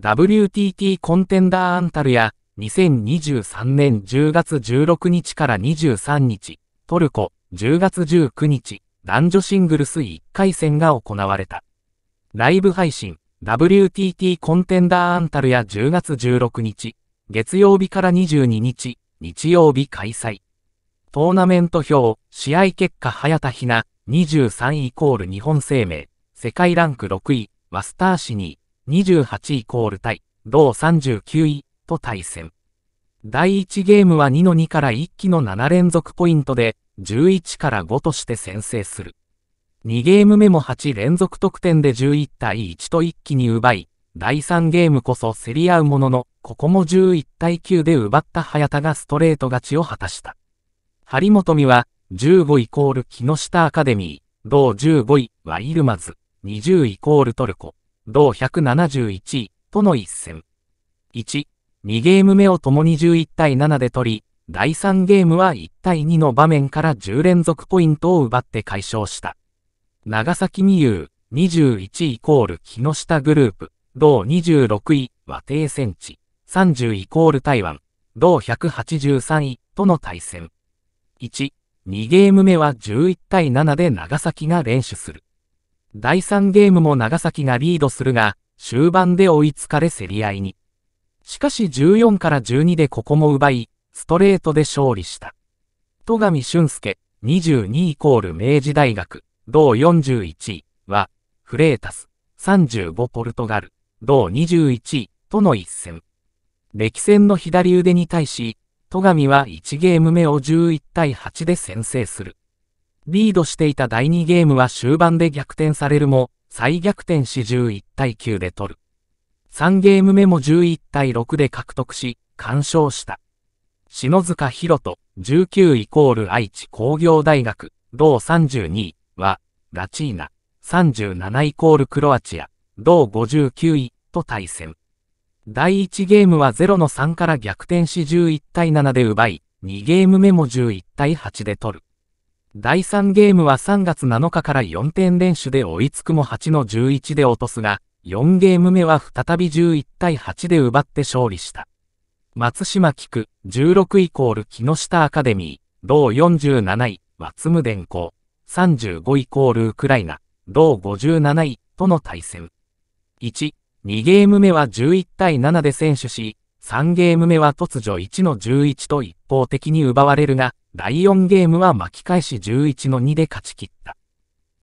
WTT コンテンダーアンタルや、2023年10月16日から23日、トルコ、10月19日、男女シングルス1回戦が行われた。ライブ配信、WTT コンテンダーアンタルや10月16日、月曜日から22日、日曜日開催。トーナメント表、試合結果早田ひな、23イコール日本生命、世界ランク6位、マスターシニー。28イコール対、同39位、と対戦。第1ゲームは2の2から1期の7連続ポイントで、11から5として先制する。2ゲーム目も8連続得点で11対1と一気に奪い、第3ゲームこそ競り合うものの、ここも11対9で奪った早田がストレート勝ちを果たした。張本美は、15イコール木下アカデミー、同15位ワイルマズ、20イコールトルコ、同171位との一戦。1、2ゲーム目を共に11対7で取り、第3ゲームは1対2の場面から10連続ポイントを奪って解消した。長崎美優21イコール木下グループ、同26位和定戦地、30イコール台湾、同183位との対戦。1、2ゲーム目は11対7で長崎が連取する。第3ゲームも長崎がリードするが、終盤で追いつかれ競り合いに。しかし14から12でここも奪い、ストレートで勝利した。戸上俊介、22イコール明治大学、同41位は、フレータス、35ポルトガル、同21位との一戦。歴戦の左腕に対し、戸上は1ゲーム目を11対8で先制する。リードしていた第2ゲームは終盤で逆転されるも、再逆転し11対9で取る。3ゲーム目も11対6で獲得し、完勝した。篠塚博人、19イコール愛知工業大学、同32位は、ラチーナ、37イコールクロアチア、同59位と対戦。第1ゲームは0の3から逆転し11対7で奪い、2ゲーム目も11対8で取る。第3ゲームは3月7日から4点連取で追いつくも8の11で落とすが、4ゲーム目は再び11対8で奪って勝利した。松島菊、16イコール木下アカデミー、同47位、ワツム電工、35イコールウクライナ、同57位、との対戦。1、2ゲーム目は11対7で選手し、3ゲーム目は突如1の11と一方的に奪われるが、第4ゲームは巻き返し11の2で勝ち切った。